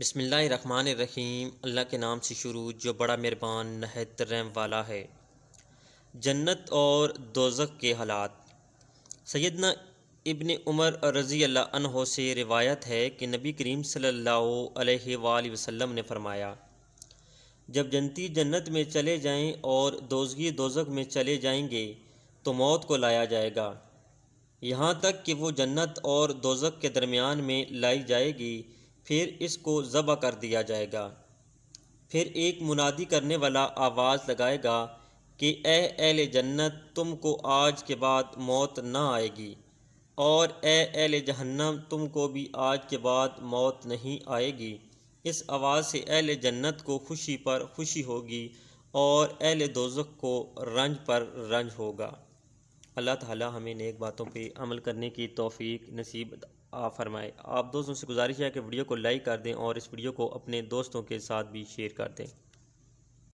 बसमीम अल्लाह के नाम से शुरू जो बड़ा मेहरबान नहत रहम वाला है जन्नत और दोजक के हालात सैदना इबन उमर रज़ी अल्लाह से रिवायत है कि नबी करीम सल्लल्लाहु अलैहि वसल्लम ने फरमाया जब जनती जन्नत में चले जाएं और दोजगी दोजक में चले जाएंगे तो मौत को लाया जाएगा यहाँ तक कि वो जन्नत और दोजक के दरमियान में लाई जाएगी फिर इसको ज़बा कर दिया जाएगा फिर एक मुनादी करने वाला आवाज़ लगाएगा कि ए एल जन्नत तुमको आज के बाद मौत ना आएगी और ए एल जहन्नम तुमको भी आज के बाद मौत नहीं आएगी इस आवाज़ से एल जन्नत को खुशी पर खुशी होगी और एल दोजक को रंज पर रंज होगा अल्लाह ताला हमें नेक बातों पे अमल करने की तौफीक नसीब आप फरमाए आप दोस्तों से गुजारिश है कि वीडियो को लाइक कर दें और इस वीडियो को अपने दोस्तों के साथ भी शेयर कर दें